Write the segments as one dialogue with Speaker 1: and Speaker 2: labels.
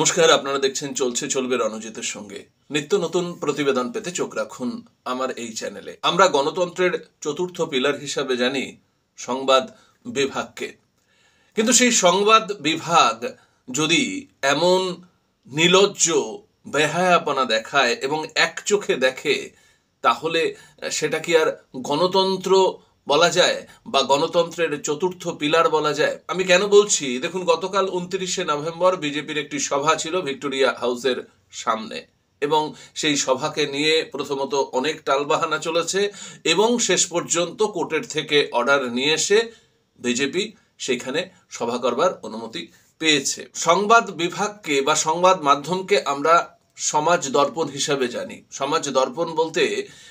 Speaker 1: নমস্কার আপনারা দেখছেন চলছে চলবে রণজিতের সঙ্গে নিত্য নতুন প্রতিবেদন পেতে চোখ রাখুন আমার এই চ্যানেলে আমরা গণতন্ত্রের চতুর্থ পিলার হিসাবে জানি সংবাদ বিভাগকে কিন্তু সেই সংবাদ বিভাগ যদি এমন নিলজ্জ বেহায়াপনা দেখায় এবং এক চোখে দেখে তাহলে সেটা কি আর গণতন্ত্র বলা যায় বা গণতন্ত্রের চতুর্থ পিলার বলা যায় আমি কেন বলছি দেখুন গতকাল উনত্রিশে নভেম্বর বিজেপির একটি সভা ছিল ভিক্টোরিয়া হাউসের সামনে এবং সেই সভাকে নিয়ে প্রথমত অনেক টালবাহানা চলেছে এবং শেষ পর্যন্ত কোর্টের থেকে অর্ডার নিয়ে এসে বিজেপি সেখানে সভা করবার অনুমতি পেয়েছে সংবাদ বিভাগকে বা সংবাদ মাধ্যমকে আমরা সমাজ দর্পণ হিসাবে জানি সমাজ দর্পণ বলতে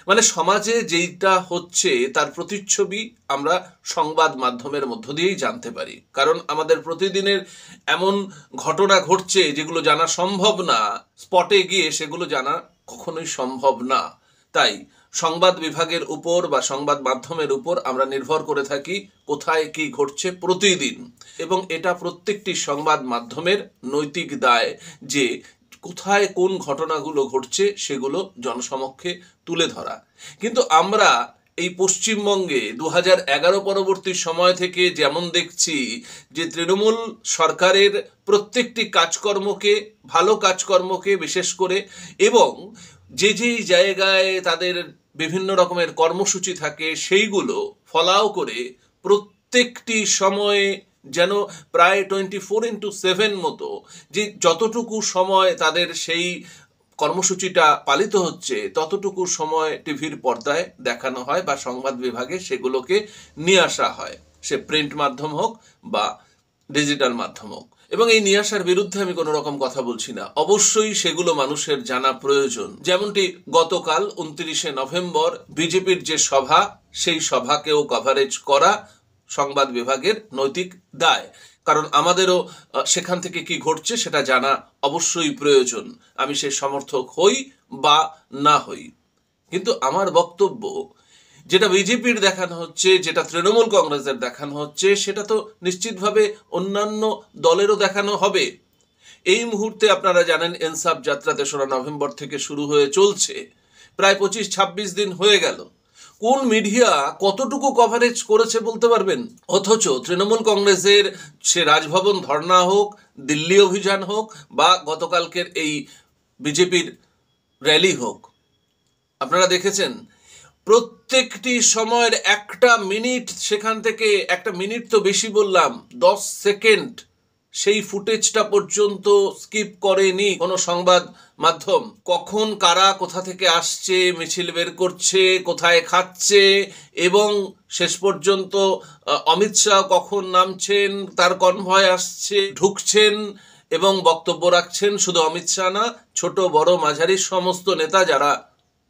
Speaker 1: মানে সমাজে যেইটা হচ্ছে তার প্রতিচ্ছবি আমরা সংবাদ মাধ্যমের মধ্য দিয়েই জানতে পারি কারণ আমাদের প্রতিদিনের এমন ঘটনা ঘটছে যেগুলো জানা সম্ভব না স্পটে গিয়ে সেগুলো জানা কখনোই সম্ভব না তাই সংবাদ বিভাগের উপর বা সংবাদ মাধ্যমের উপর আমরা নির্ভর করে থাকি কোথায় কি ঘটছে প্রতিদিন এবং এটা প্রত্যেকটি সংবাদ মাধ্যমের নৈতিক দায় যে কোথায় কোন ঘটনাগুলো ঘটছে সেগুলো জনসমক্ষে তুলে ধরা কিন্তু আমরা এই পশ্চিমবঙ্গে দু এগারো পরবর্তী সময় থেকে যেমন দেখছি যে তৃণমূল সরকারের প্রত্যেকটি কাজকর্মকে ভালো কাজকর্মকে বিশেষ করে এবং যে যেই জায়গায় তাদের বিভিন্ন রকমের কর্মসূচি থাকে সেইগুলো ফলাও করে প্রত্যেকটি সময়ে যেন প্রায় টোয়েন্টি ফোর ইন্টু সেভেন মতো যে যতটুকু সময় তাদের সেই কর্মসূচিটা পালিত হচ্ছে ততটুকু সময় টিভির পর্দায় দেখানো হয় বা সংবাদ বিভাগে সেগুলোকে নিয়ে আসা হয় সে প্রিন্ট মাধ্যম হোক বা ডিজিটাল মাধ্যম হোক এবং এই নিয়ে আসার বিরুদ্ধে আমি কোনো রকম কথা বলছি না অবশ্যই সেগুলো মানুষের জানা প্রয়োজন যেমনটি গতকাল উনত্রিশে নভেম্বর বিজেপির যে সভা সেই সভাকেও কভারেজ করা সংবাদ বিভাগের নৈতিক দায় কারণ আমাদেরও সেখান থেকে কি ঘটছে সেটা জানা অবশ্যই প্রয়োজন আমি সে সমর্থক হই বা না হই কিন্তু আমার বক্তব্য যেটা বিজেপির দেখানো হচ্ছে যেটা তৃণমূল কংগ্রেসের দেখানো হচ্ছে সেটা তো নিশ্চিতভাবে অন্যান্য দলেরও দেখানো হবে এই মুহূর্তে আপনারা জানেন এনসাফ যাত্রা তেসরা নভেম্বর থেকে শুরু হয়ে চলছে প্রায় পঁচিশ ছাব্বিশ দিন হয়ে গেল কোন মিডিয়া কতটুকু কভারেজ করেছে বলতে পারবেন অথচ তৃণমূল কংগ্রেসের সে রাজভবন ধর্ণা হোক দিল্লি অভিযান হোক বা গতকালকের এই বিজেপির র্যালি হোক আপনারা দেখেছেন প্রত্যেকটি সময়ের একটা মিনিট সেখান থেকে একটা মিনিট তো বেশি বললাম দশ সেকেন্ড সেই ফুটেজটা পর্যন্ত স্কিপ করেনি কোনো সংবাদ মাধ্যম কখন কারা কোথা থেকে আসছে মিছিল বের করছে কোথায় খাচ্ছে এবং শেষ পর্যন্ত অমিত শাহ কখন নামছেন তার কনভয় আসছে ঢুকছেন এবং বক্তব্য রাখছেন শুধু অমিত শাহ না ছোট বড় মাঝারি সমস্ত নেতা যারা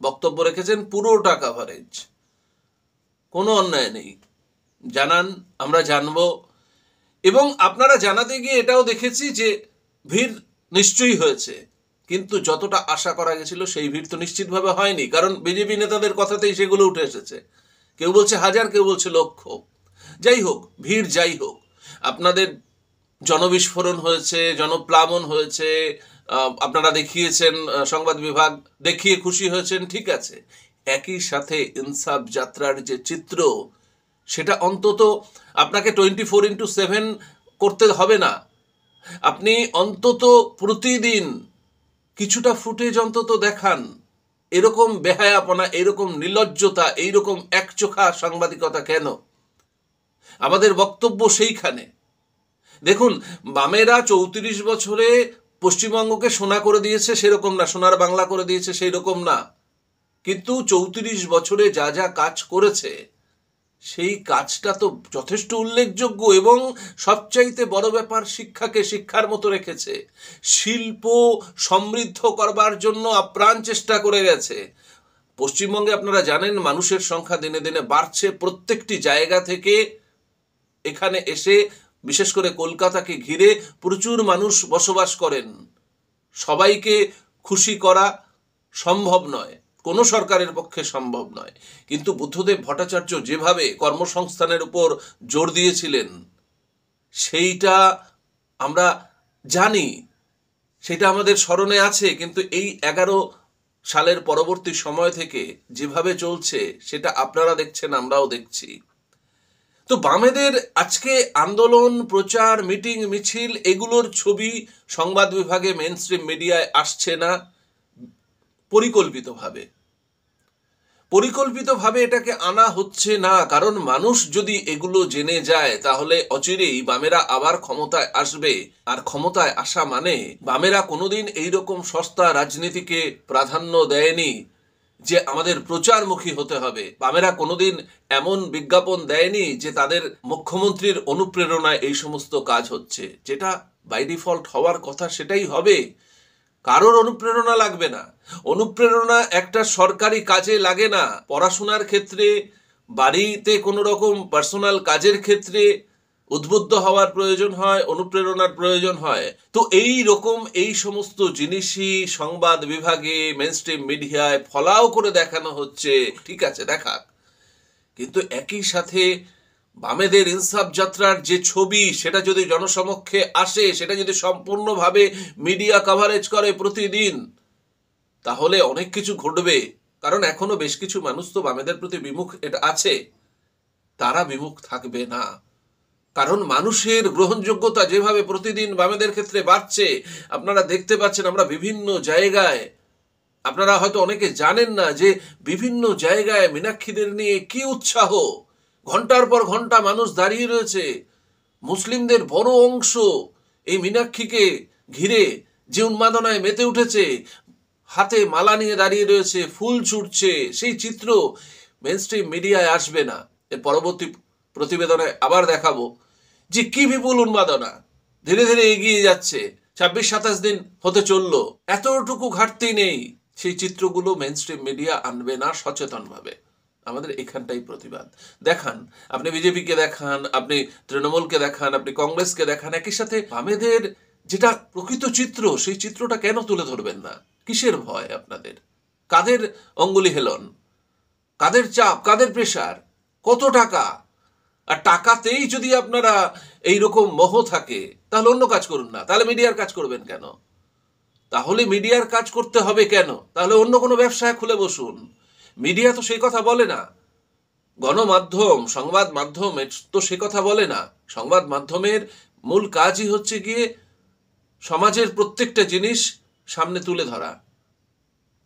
Speaker 1: বক্তব্য রেখেছেন পুরো টাকা ভারেজ কোনো অন্যায় নেই জানান আমরা জানবো এবং আপনারা জানাতে গিয়ে এটাও দেখেছি যে ভিড় নিশ্চয়ই হয়েছে কিন্তু যতটা আশা করা গেছিল সেই ভিড় তো নিশ্চিতভাবে হয়নি কারণ বিজেপি নেতাদের কথাতেই সেগুলো উঠে এসেছে কেউ বলছে হাজার কেউ বলছে লক্ষ যাই হোক ভিড় যাই হোক আপনাদের জনবিস্ফোরণ হয়েছে জনপ্লাবন হয়েছে আপনারা দেখিয়েছেন সংবাদ বিভাগ দেখিয়ে খুশি হয়েছেন ঠিক আছে একই সাথে ইনসাফ যাত্রার যে চিত্র সেটা অন্তত আপনাকে টোয়েন্টি ফোর ইন্টু সেভেন করতে হবে না আপনি অন্তত প্রতিদিন কিছুটা ফুটেজ অন্তত দেখান এরকম বেহায়াপনা এরকম নির্লজ্জতা এইরকম একচোখা সাংবাদিকতা কেন আমাদের বক্তব্য সেইখানে দেখুন বামেরা চৌত্রিশ বছরে পশ্চিমবঙ্গকে সোনা করে দিয়েছে সেরকম না সোনার বাংলা করে দিয়েছে সেই রকম না কিন্তু চৌত্রিশ বছরে যা যা কাজ করেছে সেই কাজটা তো যথেষ্ট উল্লেখযোগ্য এবং সবচাইতে বড় ব্যাপার শিক্ষাকে শিক্ষার মতো রেখেছে শিল্প সমৃদ্ধ করবার জন্য আপ্রাণ চেষ্টা করে গেছে পশ্চিমবঙ্গে আপনারা জানেন মানুষের সংখ্যা দিনে দিনে বাড়ছে প্রত্যেকটি জায়গা থেকে এখানে এসে বিশেষ করে কলকাতাকে ঘিরে প্রচুর মানুষ বসবাস করেন সবাইকে খুশি করা সম্ভব নয় কোনো সরকারের পক্ষে সম্ভব নয় কিন্তু বুদ্ধদেব ভট্টাচার্য যেভাবে কর্মসংস্থানের উপর জোর দিয়েছিলেন সেইটা আমরা জানি সেটা আমাদের স্মরণে আছে কিন্তু এই এগারো সালের পরবর্তী সময় থেকে যেভাবে চলছে সেটা আপনারা দেখছেন আমরাও দেখছি তো বামেদের আজকে আন্দোলন প্রচার মিটিং মিছিল এগুলোর ছবি সংবাদ বিভাগে মেন স্ট্রিম মিডিয়ায় আসছে না পরিকল্পিতভাবে পরিকল্পিতভাবে এটাকে আনা হচ্ছে না কারণ মানুষ যদি এগুলো জেনে যায় তাহলে অচিরেই বামেরা আবার ক্ষমতায় আসবে আর ক্ষমতায় আসা মানে বামেরা কোনোদিন এইরকম সস্তা রাজনীতিকে প্রাধান্য দেয়নি যে আমাদের প্রচারমুখী হতে হবে বামেরা কোনোদিন এমন বিজ্ঞাপন দেয়নি যে তাদের মুখ্যমন্ত্রীর অনুপ্রেরণায় এই সমস্ত কাজ হচ্ছে যেটা বাই ডিফল্ট হওয়ার কথা সেটাই হবে কারোর অনুপ্রেরণা লাগবে না অনুপ্রেরণা একটা সরকারি কাজে লাগে না পড়াশোনার ক্ষেত্রে বাড়িতে কোনো রকম পার্সোনাল কাজের ক্ষেত্রে উদ্বুদ্ধ হওয়ার প্রয়োজন হয় অনুপ্রেরণার প্রয়োজন হয় তো এই রকম এই সমস্ত জিনিসই সংবাদ বিভাগে মেনস্ট্রিম মিডিয়ায় ফলাও করে দেখানো হচ্ছে ঠিক আছে দেখাক কিন্তু একই সাথে বামেদের ইনসাফ যাত্রার যে ছবি সেটা যদি জনসমক্ষে আসে সেটা যদি সম্পূর্ণভাবে মিডিয়া কাভারেজ করে প্রতিদিন তাহলে অনেক কিছু ঘটবে কারণ এখনো বেশ কিছু মানুষ তো বামেদের প্রতি বিমুখ এটা আছে তারা বিমুখ থাকবে না কারণ মানুষের গ্রহণযোগ্যতা যেভাবে প্রতিদিন বামেদের ক্ষেত্রে বাড়ছে আপনারা দেখতে পাচ্ছেন আমরা বিভিন্ন জায়গায় আপনারা হয়তো অনেকে জানেন না যে বিভিন্ন জায়গায় মীনাক্ষীদের নিয়ে কি উৎসাহ ঘন্টার পর ঘন্টা মানুষ দাঁড়িয়ে রয়েছে মুসলিমদের বড় অংশ এই মীনাক্ষীকে ঘিরে যে উন্মাদনায় মেতে উঠেছে হাতে মালা নিয়ে দাঁড়িয়ে রয়েছে ফুল ছুটছে সেই চিত্র মেনস্ট্রিম মিডিয়ায় আসবে না এর পরবর্তী প্রতিবেদনে আবার দেখাবো যে কি বিপুল উন্মাদনা ধীরে ধীরে এগিয়ে যাচ্ছে ছাব্বিশ সাতাশ দিন হতে চলল এতটুকু ঘাটতি নেই সেই চিত্রগুলো মেনস্ট্রিম মিডিয়া আনবে না সচেতনভাবে আমাদের এখানটাই প্রতিবাদ দেখান আপনি বিজেপিকে দেখান আপনি তৃণমূলকে দেখান আপনি কংগ্রেসকে দেখান একই সাথে আমাদের যেটা প্রকৃত চিত্র সেই চিত্রটা কেন তুলে ধরবেন না কিসের ভয় আপনাদের কাদের অঙ্গুলি হেলন কাদের চাপ কাদের প্রেশার কত টাকা আর টাকাতেই যদি আপনারা এই রকম মহ থাকে তাহলে অন্য কাজ করুন না তাহলে মিডিয়ার কাজ করবেন কেন তাহলে মিডিয়ার কাজ করতে হবে কেন তাহলে অন্য কোনো ব্যবসায় খুলে বসুন মিডিয়া তো সেই কথা বলে না গণমাধ্যম সংবাদ মাধ্যম তো সে কথা বলে না সংবাদ মাধ্যমের মূল কাজই হচ্ছে গিয়ে সমাজের প্রত্যেকটা জিনিস সামনে তুলে ধরা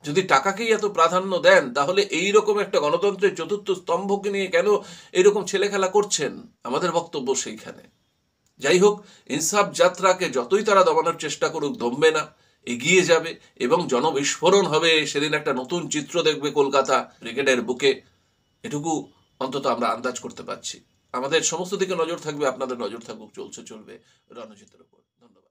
Speaker 1: যদি টাকাকেই এত প্রাধান্য দেন তাহলে এই রকম একটা গণতন্ত্রের চতুর্থ স্তম্ভকে নিয়ে কেন এরকম ছেলেখেলা করছেন আমাদের বক্তব্য সেইখানে যাই হোক ইনসাফ যাত্রাকে যতই তারা দমানোর চেষ্টা করুক দমবে না এগিয়ে যাবে এবং জনবিস্ফোরণ হবে সেদিন একটা নতুন চিত্র দেখবে কলকাতা ক্রিকেটের বুকে এটুকু অন্তত আমরা আন্দাজ করতে পারছি আমাদের সমস্ত দিকে নজর থাকবে আপনাদের নজর থাকুক চলছে চলবে রণজিতের উপর ধন্যবাদ